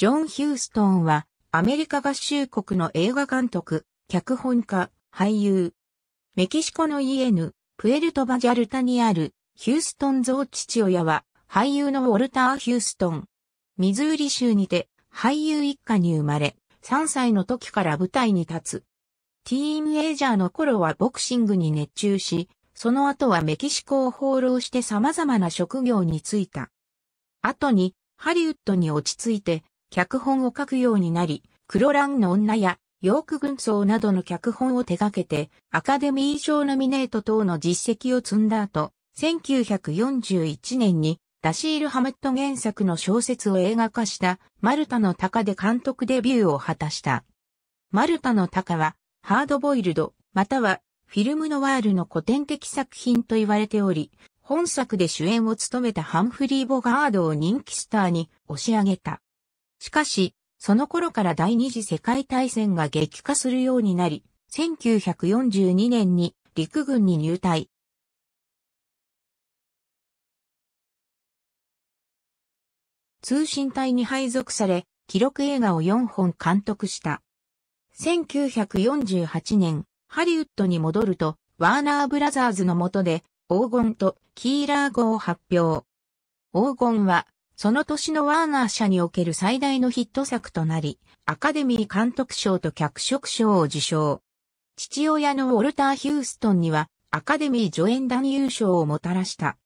ジョン・ヒューストンは、アメリカ合衆国の映画監督、脚本家、俳優。メキシコの EN、プエルトバジャルタにある、ヒューストン像父親は、俳優のウォルター・ヒューストン。ミズーリ州にて、俳優一家に生まれ、3歳の時から舞台に立つ。ティーンエイジャーの頃はボクシングに熱中し、その後はメキシコを放浪して様々な職業に就いた。後に、ハリウッドに落ち着いて、脚本を書くようになり、黒蘭の女や、ヨーク軍曹などの脚本を手掛けて、アカデミー賞ノミネート等の実績を積んだ後、1941年に、ダシール・ハメット原作の小説を映画化した、マルタの鷹で監督デビューを果たした。マルタの鷹は、ハードボイルド、または、フィルムノワールの古典的作品と言われており、本作で主演を務めたハンフリー・ボガードを人気スターに押し上げた。しかし、その頃から第二次世界大戦が激化するようになり、1942年に陸軍に入隊。通信隊に配属され、記録映画を4本監督した。1948年、ハリウッドに戻ると、ワーナーブラザーズの下で、黄金とキーラー号を発表。黄金は、その年のワーナー社における最大のヒット作となり、アカデミー監督賞と脚色賞を受賞。父親のウォルター・ヒューストンには、アカデミー助演男優賞をもたらした。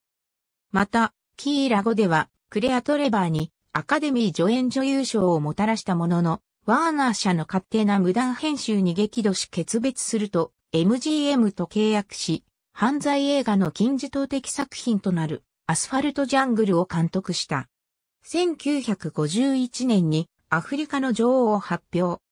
また、キーラゴでは、クレア・トレバーに、アカデミー助演女優賞をもたらしたものの、ワーナー社の勝手な無断編集に激怒し決別すると、MGM と契約し、犯罪映画の金字塔的作品となる、アスファルト・ジャングルを監督した。1951年にアフリカの女王を発表。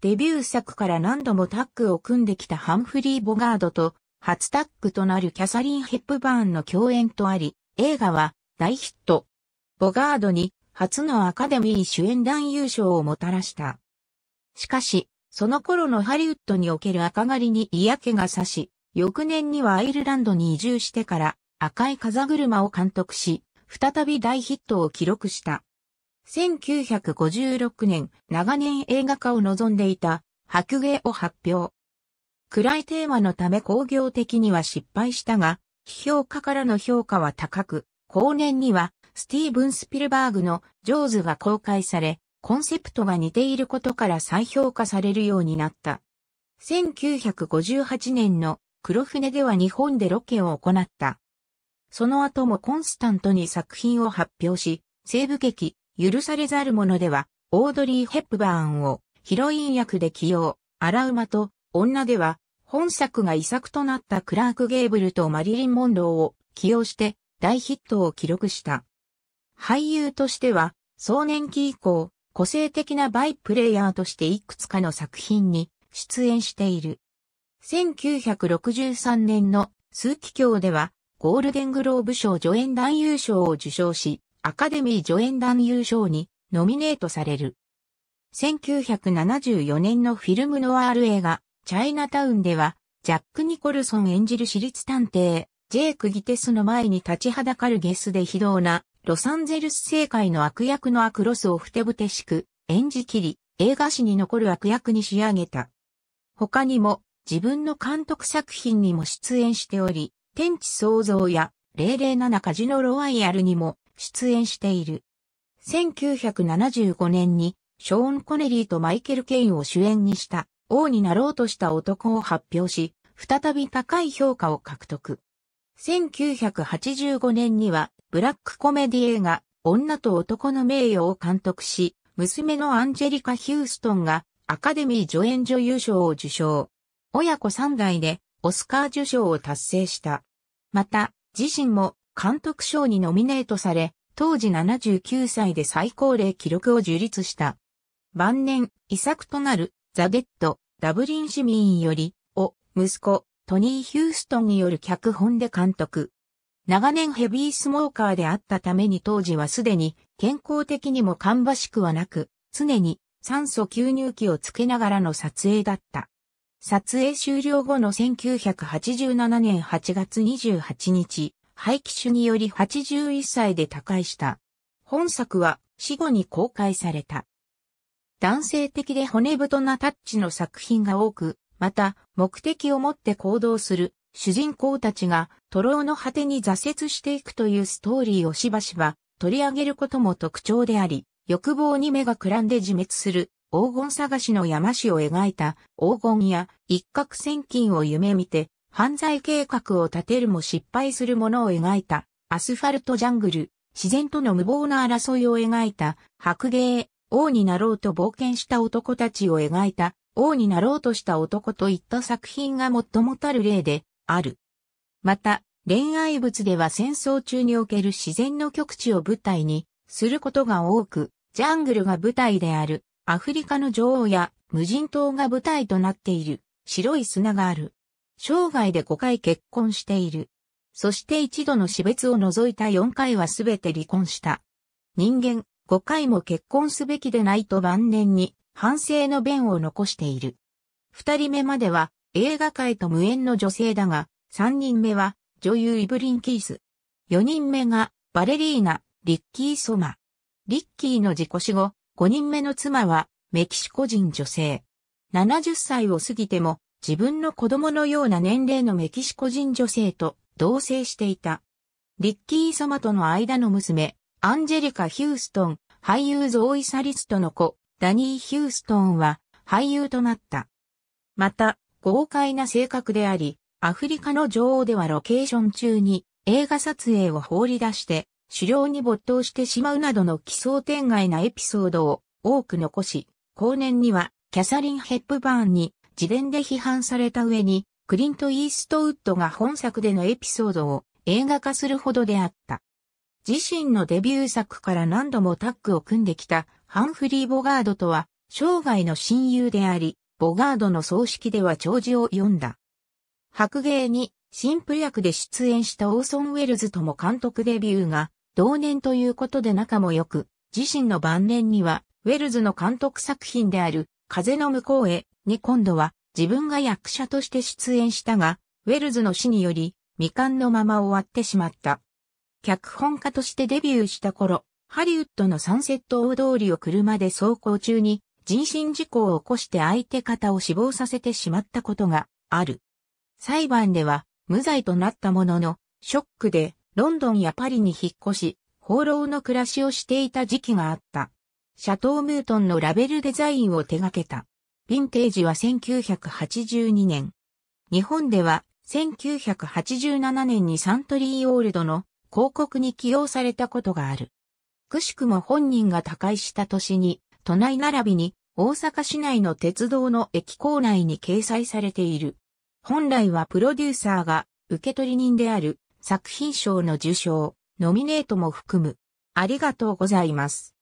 デビュー作から何度もタッグを組んできたハンフリー・ボガードと初タッグとなるキャサリン・ヘップバーンの共演とあり、映画は大ヒット。ボガードに初のアカデミー主演男優賞をもたらした。しかし、その頃のハリウッドにおける赤狩りに嫌気がさし、翌年にはアイルランドに移住してから赤い風車を監督し、再び大ヒットを記録した。1956年、長年映画化を望んでいた、白芸を発表。暗いテーマのため工業的には失敗したが、批評家からの評価は高く、後年には、スティーブン・スピルバーグのジョーズが公開され、コンセプトが似ていることから再評価されるようになった。1958年の黒船では日本でロケを行った。その後もコンスタントに作品を発表し、西部劇、許されざる者では、オードリー・ヘップバーンをヒロイン役で起用、アラウマと女では、本作が遺作となったクラーク・ゲーブルとマリリン・モンローを起用して大ヒットを記録した。俳優としては、壮年期以降、個性的なバイプレイヤーとしていくつかの作品に出演している。1963年の数奇鏡では、ゴールデングローブ賞助演男優賞を受賞し、アカデミー助演男優賞にノミネートされる。1974年のフィルムノワール映画、チャイナタウンでは、ジャック・ニコルソン演じる私立探偵、ジェイク・ギテスの前に立ちはだかるゲスで非道な、ロサンゼルス政界の悪役のアクロスをふてぶてしく、演じきり、映画史に残る悪役に仕上げた。他にも、自分の監督作品にも出演しており、天地創造や007カジノロワイヤルにも出演している。1975年にショーン・コネリーとマイケル・ケインを主演にした王になろうとした男を発表し、再び高い評価を獲得。1985年にはブラックコメディ映画女と男の名誉を監督し、娘のアンジェリカ・ヒューストンがアカデミー助演女優賞を受賞。親子3代でオスカー受賞を達成した。また、自身も監督賞にノミネートされ、当時79歳で最高齢記録を樹立した。晩年、遺作となる、ザ・デッド、ダブリン市民より、を、息子、トニー・ヒューストンによる脚本で監督。長年ヘビースモーカーであったために当時はすでに健康的にも芳しくはなく、常に酸素吸入器をつけながらの撮影だった。撮影終了後の1987年8月28日、廃棄種により81歳で他界した。本作は死後に公開された。男性的で骨太なタッチの作品が多く、また目的を持って行動する主人公たちが徒労の果てに挫折していくというストーリーをしばしば取り上げることも特徴であり、欲望に目がくらんで自滅する黄金探しの山氏を描いた黄金や一攫千金を夢見て犯罪計画を立てるも失敗するものを描いたアスファルトジャングル、自然との無謀な争いを描いた白芸、王になろうと冒険した男たちを描いた王になろうとした男といった作品が最もたる例である。また、恋愛物では戦争中における自然の極地を舞台にすることが多く、ジャングルが舞台であるアフリカの女王や無人島が舞台となっている白い砂がある。生涯で5回結婚している。そして一度の死別を除いた4回はすべて離婚した。人間、5回も結婚すべきでないと晩年に反省の弁を残している。二人目までは映画界と無縁の女性だが、三人目は女優イブリン・キース。四人目がバレリーナ、リッキー・ソマ。リッキーの自己死後、5人目の妻はメキシコ人女性。70歳を過ぎても自分の子供のような年齢のメキシコ人女性と同棲していた。リッキー・ソマとの間の娘、アンジェリカ・ヒューストン、俳優ゾーイ・サリストの子、ダニー・ヒューストンは俳優となった。また、豪快な性格であり、アフリカの女王ではロケーション中に映画撮影を放り出して狩猟に没頭してしまうなどの奇想天外なエピソードを多く残し、後年にはキャサリン・ヘップバーンに自伝で批判された上に、クリント・イーストウッドが本作でのエピソードを映画化するほどであった。自身のデビュー作から何度もタッグを組んできたハンフリー・ボガードとは生涯の親友であり、ボガードの葬式では弔辞を読んだ。白芸に新婦役で出演したオーソン・ウェルズとも監督デビューが同年ということで仲も良く、自身の晩年には、ウェルズの監督作品である、風の向こうへ、に今度は、自分が役者として出演したが、ウェルズの死により、未完のまま終わってしまった。脚本家としてデビューした頃、ハリウッドのサンセット大通りを車で走行中に、人身事故を起こして相手方を死亡させてしまったことがある。裁判では無罪となったものの、ショックでロンドンやパリに引っ越し、放浪の暮らしをしていた時期があった。シャトー・ムートンのラベルデザインを手掛けた。ヴィンテージは1982年。日本では1987年にサントリーオールドの広告に起用されたことがある。くしくも本人が他界した年に、都内並びに大阪市内の鉄道の駅構内に掲載されている。本来はプロデューサーが受取人である作品賞の受賞、ノミネートも含む。ありがとうございます。